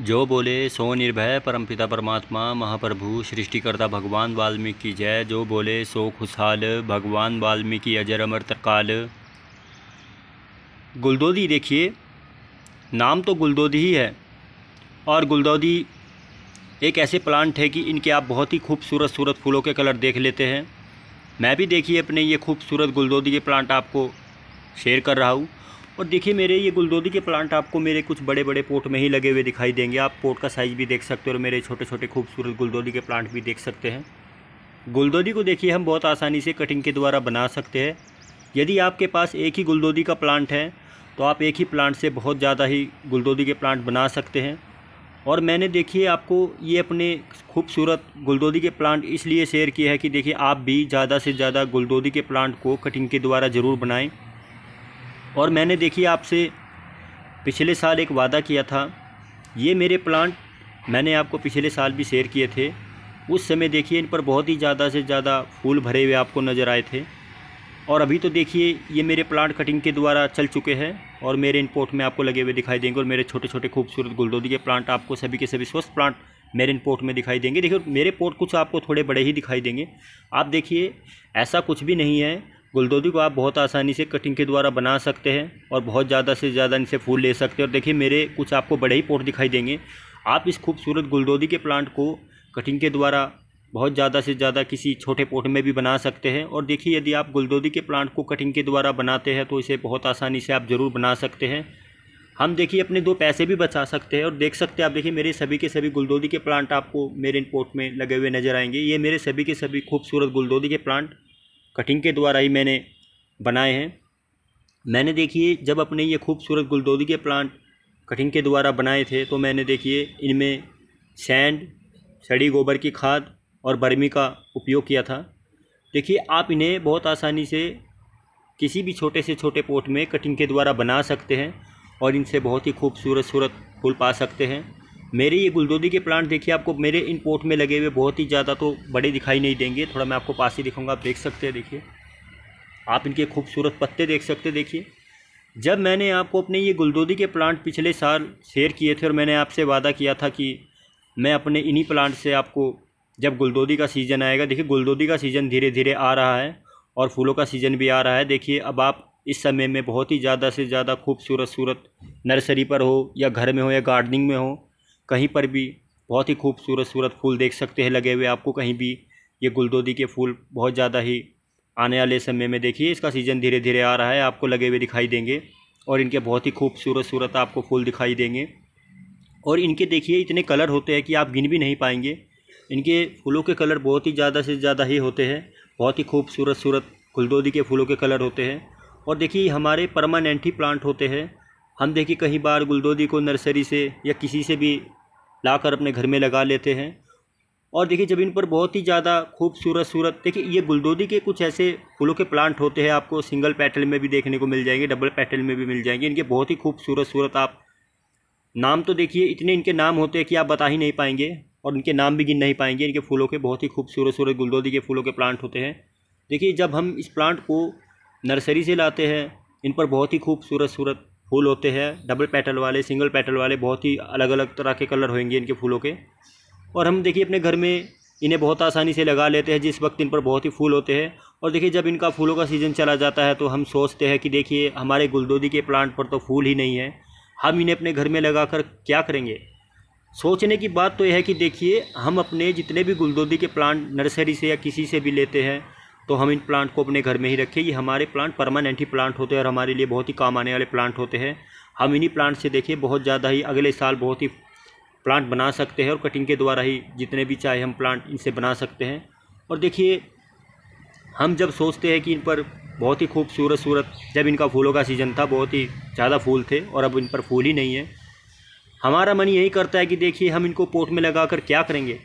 जो बोले सो निर्भय परमपिता परमात्मा महाप्रभु सृष्टिकर्ता भगवान वाल्मीकि जय जो बोले सो खुशहाल भगवान वाल्मीकि अजर अमर तकाल गुलदोदी देखिए नाम तो गुलदोदी ही है और गुलदोदी एक ऐसे प्लांट है कि इनके आप बहुत ही खूबसूरत सूरत फूलों के कलर देख लेते हैं मैं भी देखिए अपने ये खूबसूरत गुलदोदी के प्लांट आपको शेयर कर रहा हूँ और देखिए मेरे ये गुलदोदी के प्लांट आपको मेरे कुछ बड़े बड़े पोट में ही लगे हुए दिखाई देंगे आप पोट का साइज़ भी देख सकते हो और मेरे छोटे छोटे खूबसूरत गुलदोदी के प्लांट भी देख सकते हैं गुलदोदी को देखिए हम बहुत आसानी से कटिंग के द्वारा बना सकते हैं यदि आपके पास एक ही गुलदोदी का प्लांट है तो आप एक ही प्लांट से बहुत ज़्यादा ही गुलदोदी के प्लांट बना सकते हैं और मैंने देखिए आपको ये अपने खूबसूरत गुलदोदी के प्लांट इसलिए शेयर किया है कि देखिए आप भी ज़्यादा से ज़्यादा गुलदोदी के प्लांट को कटिंग के द्वारा ज़रूर बनाएं और मैंने देखिए आपसे पिछले साल एक वादा किया था ये मेरे प्लांट मैंने आपको पिछले साल भी शेयर किए थे उस समय देखिए इन पर बहुत ही ज़्यादा से ज़्यादा फूल भरे हुए आपको नज़र आए थे और अभी तो देखिए ये मेरे प्लांट कटिंग के द्वारा चल चुके हैं और मेरे पोर्ट में आपको लगे हुए दिखाई देंगे और मेरे छोटे छोटे खूबसूरत गुलदोदी के प्लांट आपको सभी के सभी स्वस्थ प्लांट मेरे इनपोर्ट में दिखाई देंगे देखिए मेरे पोर्ट कुछ आपको थोड़े बड़े ही दिखाई देंगे आप देखिए ऐसा कुछ भी नहीं है गुलदौदी को आप बहुत आसानी से कटिंग के द्वारा बना सकते हैं और बहुत ज़्यादा से ज़्यादा इनसे फूल ले सकते हैं और देखिए मेरे कुछ आपको बड़े ही पोर्ट दिखाई देंगे आप इस खूबसूरत गुलदौदी के प्लांट को कटिंग के द्वारा बहुत ज़्यादा से ज़्यादा किसी छोटे पोट में भी बना सकते हैं और देखिए यदि आप गुलदौदी के प्लांट को कटिंग के द्वारा बनाते हैं तो इसे बहुत आसानी से आप ज़रूर बना सकते हैं हम देखिए अपने दो पैसे भी बचा सकते हैं और देख सकते हैं आप देखिए मेरे सभी के सभी गुलदौदी के प्लांट आपको मेरे इन पोर्ट में लगे हुए नज़र आएंगे ये मेरे सभी के सभी खूबसूरत गुलदौदी के प्लांट कटिंग के द्वारा ही मैंने बनाए हैं मैंने देखिए जब अपने ये खूबसूरत गुलदौदी के प्लांट कटिंग के द्वारा बनाए थे तो मैंने देखिए इनमें सैंड सड़ी गोबर की खाद और बर्मी का उपयोग किया था देखिए आप इन्हें बहुत आसानी से किसी भी छोटे से छोटे पोट में कटिंग के द्वारा बना सकते हैं और इनसे बहुत ही खूबसूरत सूरत फूल पा सकते हैं मेरे ये गुलदोदी के प्लांट देखिए आपको मेरे इन पोर्ट में लगे हुए बहुत ही ज़्यादा तो बड़े दिखाई नहीं देंगे थोड़ा मैं आपको पास ही दिखाऊंगा आप देख सकते हैं देखिए आप इनके खूबसूरत पत्ते देख सकते देखिए जब मैंने आपको अपने ये गुलदोदी के प्लांट पिछले साल शेयर किए थे और मैंने आपसे वादा किया था कि मैं अपने इन्हीं प्लांट से आपको जब गुलदोदी का सीज़न आएगा देखिए गुलदोदी का सीज़न धीरे धीरे आ रहा है और फूलों का सीज़न भी आ रहा है देखिए अब आप इस समय में बहुत ही ज़्यादा से ज़्यादा खूबसूरत सूरत नर्सरी पर हो या घर में हो या गार्डनिंग में हो कहीं पर भी बहुत ही खूबसूरत सूरत फूल देख सकते हैं लगे हुए आपको कहीं भी ये गुलदोदी के फूल बहुत ज़्यादा ही आने वाले समय में देखिए इसका सीज़न धीरे धीरे आ रहा है आपको लगे हुए दिखाई देंगे और इनके बहुत ही खूबसूरत सूरत आपको फूल दिखाई देंगे और इनके देखिए इतने कलर होते हैं कि आप गिन भी नहीं पाएंगे इनके फूलों के कलर बहुत ही ज़्यादा से ज़्यादा ही होते हैं बहुत ही खूबसूरत सूरत गुलदोदी के फूलों के कलर होते हैं और देखिए हमारे परमानेंट ही प्लांट होते हैं हम देखिए कहीं बार गुलदोदी को नर्सरी से या किसी से भी लाकर अपने घर में लगा लेते हैं और देखिए जब इन पर बहुत ही ज़्यादा खूबसूरत सूरत देखिए ये गुलदोदी के कुछ ऐसे फूलों के प्लांट होते हैं आपको सिंगल पैटल में भी देखने को मिल जाएंगे डबल पैटल में भी मिल जाएंगे इनके बहुत ही खूबसूरत सूरत आप नाम तो देखिए इतने इनके नाम होते हैं कि आप बता ही नहीं पाएंगे और इनके नाम भी गिन नहीं पाएंगे इनके फूलों के बहुत ही खूबसूरत सूरत गुलदोदी के फूलों के प्लांट होते हैं देखिए जब हम इस प्लांट को नर्सरी से लाते हैं इन पर बहुत ही खूबसूरत सूरत फूल होते हैं डबल पेटल वाले सिंगल पेटल वाले बहुत ही अलग अलग तरह के कलर होंगे इनके फूलों के और हम देखिए अपने घर में इन्हें बहुत आसानी से लगा लेते हैं जिस वक्त इन पर बहुत ही फूल होते हैं और देखिए जब इनका फूलों का सीज़न चला जाता है तो हम सोचते हैं कि देखिए हमारे गुलदोदी के प्लांट पर तो फूल ही नहीं है हम इन्हें अपने घर में लगा कर क्या करेंगे सोचने की बात तो यह है कि देखिए हम अपने जितने भी गुलदोदी के प्लांट नर्सरी से या किसी से भी लेते हैं तो हम इन प्लांट को अपने घर में ही रखें ये हमारे प्लांट परमानेंट ही प्लांट होते हैं और हमारे लिए बहुत ही काम आने वाले प्लांट होते हैं हम इन्हीं प्लांट से देखिए बहुत ज़्यादा ही अगले साल बहुत ही प्लांट बना सकते हैं और कटिंग के द्वारा ही जितने भी चाहे हम प्लांट इनसे बना सकते हैं और देखिए हम जब सोचते हैं कि इन पर बहुत ही खूबसूरत सूरत जब इनका फूलों का सीज़न था बहुत ही ज़्यादा फूल थे और अब इन पर फूल ही नहीं है हमारा मन यही करता है कि देखिए हम इनको पोट में लगा कर क्या करेंगे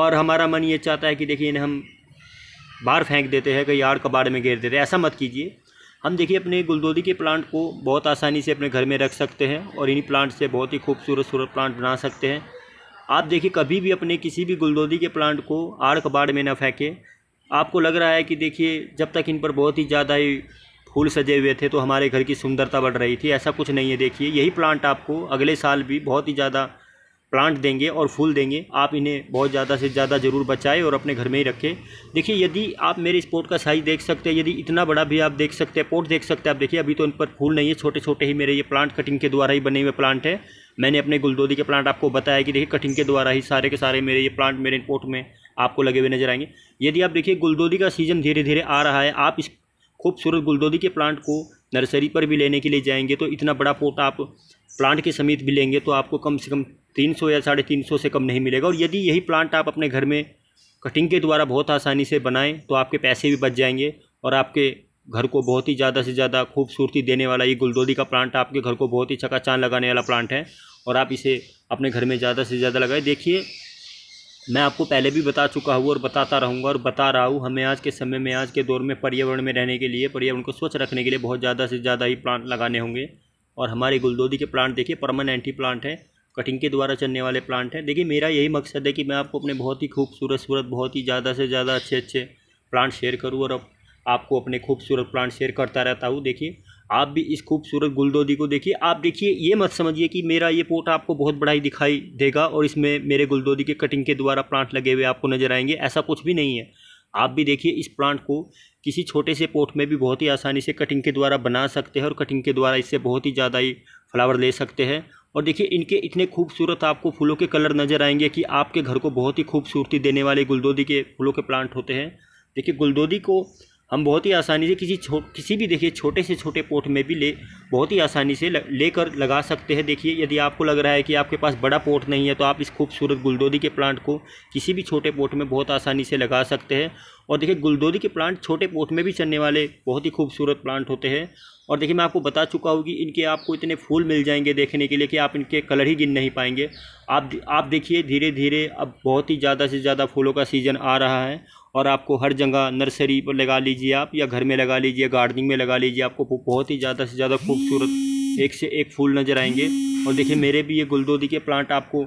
और हमारा मन ये चाहता है कि देखिए इन्हें हम बाहर फेंक देते हैं कहीं आड़ कबाड़ में घेर देते हैं ऐसा मत कीजिए हम देखिए अपने गुलदोदी के प्लांट को बहुत आसानी से अपने घर में रख सकते हैं और इन्हीं प्लांट से बहुत ही खूबसूरत सूरत प्लांट बना सकते हैं आप देखिए कभी भी अपने किसी भी गुलदोदी के प्लांट को आड़ कबाड़ में न फेंके आपको लग रहा है कि देखिए जब तक इन पर बहुत ही ज़्यादा ही फूल सजे हुए थे तो हमारे घर की सुंदरता बढ़ रही थी ऐसा कुछ नहीं है देखिए यही प्लांट आपको अगले साल भी बहुत ही ज़्यादा प्लांट देंगे और फूल देंगे आप इन्हें बहुत ज़्यादा से ज़्यादा ज़रूर बचाएं और अपने घर में ही रखें देखिए यदि आप मेरे इस पोट का साइज़ देख सकते हैं यदि इतना बड़ा भी आप देख सकते हैं पोट देख सकते हैं आप देखिए अभी तो इन पर फूल नहीं है छोटे छोटे ही मेरे ये प्लांट कटिंग के द्वारा ही बने हुए प्लांट है मैंने अपने गुलदोदी के प्लांट आपको बताया कि देखिए कटिंग के द्वारा ही सारे के सारे मेरे ये प्लांट मेरे पोट में आपको लगे हुए नजर आएंगे यदि आप देखिए गुलदोदी का सीज़न धीरे धीरे आ रहा है आप इस खूबसूरत गुलदोदी के प्लांट को नर्सरी पर भी लेने के लिए जाएंगे तो इतना बड़ा पॉट आप प्लांट के समीप भी लेंगे तो आपको कम से कम तीन सौ या साढ़े तीन सौ से कम नहीं मिलेगा और यदि यही प्लांट आप अपने घर में कटिंग के द्वारा बहुत आसानी से बनाएं तो आपके पैसे भी बच जाएंगे और आपके घर को बहुत ही ज़्यादा से ज़्यादा खूबसूरती देने वाला ये गुलदोदी का प्लांट आपके घर को बहुत ही चकाचान लगाने वाला प्लांट है और आप इसे अपने घर में ज़्यादा से ज़्यादा लगाएं देखिए मैं आपको पहले भी बता चुका हूँ और बताता रहूँगा और बता रहा हूँ हमें आज के समय में आज के दौर में पर्यावरण में रहने के लिए पर्यावरण को स्वच्छ रखने के लिए बहुत ज़्यादा से ज़्यादा ही प्लांट लगाने होंगे और हमारे गुलदोदी के प्लांट देखिए परमानेंट ही प्लांट हैं कटिंग के द्वारा चलने वाले प्लांट हैं देखिए मेरा यही मकसद है कि मैं आपको अपने बहुत ही खूबसूरत सूरत बहुत ही ज़्यादा से ज़्यादा अच्छे अच्छे प्लांट शेयर करूँ और आपको अपने खूबसूरत प्लांट शेयर करता रहता हूँ देखिए आप भी इस खूबसूरत गुलदोदी को देखिए आप देखिए ये मत समझिए कि मेरा ये पोट आपको बहुत बड़ा ही दिखाई देगा और इसमें मेरे गुलदोदी के कटिंग के द्वारा प्लांट लगे हुए आपको नज़र आएंगे ऐसा कुछ भी नहीं है आप भी देखिए इस प्लांट को किसी छोटे से पोट में भी बहुत ही आसानी से कटिंग के द्वारा बना सकते हैं और कटिंग के द्वारा इससे बहुत ही ज़्यादा ही फ्लावर ले सकते हैं और देखिए इनके इतने खूबसूरत आपको फूलों के कलर नज़र आएंगे कि आपके घर को बहुत ही खूबसूरती देने वाले गुलदोदी के फूलों के प्लांट होते हैं देखिए गुलदोदी को हम बहुत ही आसानी से किसी छो किसी भी देखिए छोटे से छोटे पोर्ट में भी ले बहुत ही आसानी से लेकर लगा सकते हैं देखिए यदि आपको लग रहा है कि आपके पास बड़ा पोर्ट नहीं है तो आप इस खूबसूरत गुलदोदी के प्लांट को किसी भी छोटे पोर्ट में बहुत आसानी से लगा सकते हैं और देखिए गुलदोदी के प्लांट छोटे पोर्ट में भी चलने वाले बहुत ही खूबसूरत प्लांट होते हैं और देखिए मैं आपको बता चुका हूँ कि इनके आपको इतने फूल मिल जाएंगे देखने के लिए कि आप इनके कलर ही गिन नहीं पाएंगे आप आप देखिए धीरे धीरे अब बहुत ही ज़्यादा से ज़्यादा फूलों का सीज़न आ रहा है और आपको हर जगह नर्सरी पर लगा लीजिए आप या घर में लगा लीजिए गार्डनिंग में लगा लीजिए आपको बहुत ही ज़्यादा से ज़्यादा खूबसूरत एक से एक फूल नज़र आएंगे और देखिए मेरे भी ये गुलदोदी के प्लांट आपको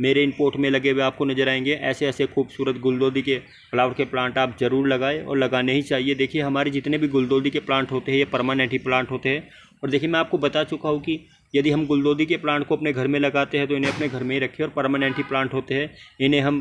मेरे इन पोर्ट में लगे हुए आपको नज़र आएंगे ऐसे ऐसे खूबसूरत गुलदोदी के फ्लावर के प्लांट आप ज़रूर लगाएं और लगाने ही चाहिए देखिए हमारे जितने भी गुलदोदी के प्लांट होते हैं ये परमानेंट ही प्लांट होते हैं और देखिए मैं आपको बता चुका हूँ कि यदि हम गुलदोदी के प्लांट को अपने घर में लगाते हैं तो इन्हें अपने घर में ही रखें और परमानेंट ही प्लांट होते हैं इन्हें हम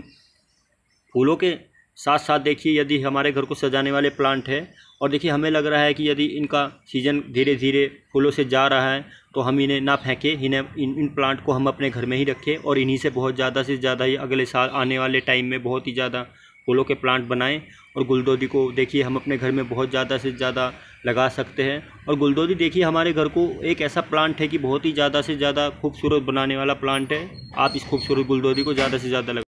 फूलों के साथ साथ देखिए यदि हमारे घर को सजाने वाले प्लांट है और देखिए हमें लग रहा है कि यदि इनका सीजन धीरे धीरे फूलों से जा रहा है तो हम इन्हें ना फेंके इन्हें इन इन प्लांट को हम अपने घर में ही रखें और इन्हीं से बहुत ज़्यादा से ज़्यादा ही अगले साल आने वाले टाइम में बहुत ही ज़्यादा फूलों के प्लांट बनाएं और गुलदोदी को देखिए हम अपने घर में बहुत ज़्यादा से ज़्यादा लगा सकते हैं और गुलदोदी देखिए हमारे घर को एक ऐसा प्लांट है कि बहुत ही ज़्यादा से ज़्यादा खूबसूरत बनाने वाला प्लांट है आप इस खूबसूरत गुलदोदी को ज़्यादा से ज़्यादा